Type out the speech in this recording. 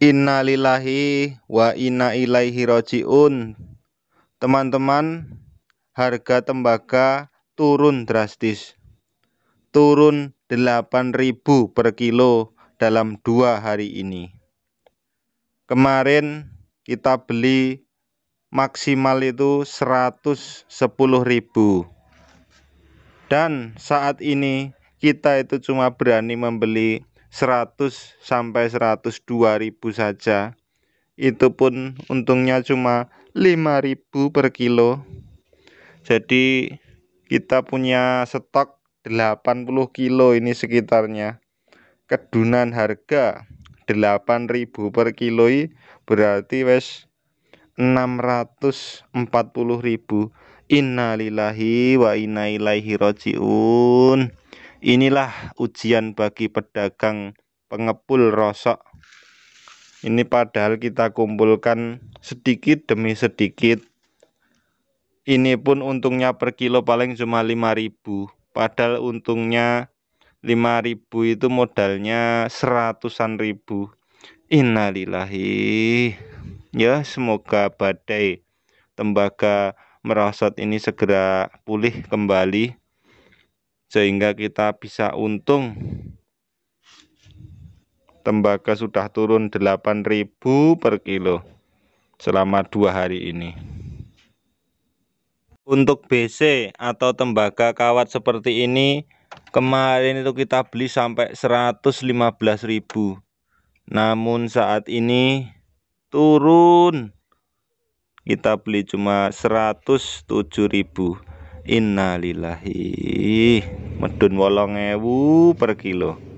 Innalillahi wa inna ilaihi roji'un. Teman-teman, harga tembaga turun drastis. Turun 8.000 per kilo dalam dua hari ini. Kemarin kita beli maksimal itu 110.000. Dan saat ini kita itu cuma berani membeli 100 sampai 102 ribu saja itu pun untungnya cuma 5000 per kilo jadi kita punya stok 80 kilo ini sekitarnya kedunan harga 8000 per kilo berarti wes 640.000 innalillahi wa inna ilaihi rajiun Inilah ujian bagi pedagang pengepul rosok. Ini padahal kita kumpulkan sedikit demi sedikit. Ini pun untungnya per kilo paling cuma 5000 Padahal untungnya 5000 itu modalnya seratusan ribu. Innalillahi. Ya, semoga badai tembaga merosot ini segera pulih kembali sehingga kita bisa untung tembaga sudah turun 8000 per kilo selama dua hari ini untuk BC atau tembaga kawat seperti ini kemarin itu kita beli sampai 115.000 namun saat ini turun kita beli cuma 107.000 innalillahi medun 8000 per kilo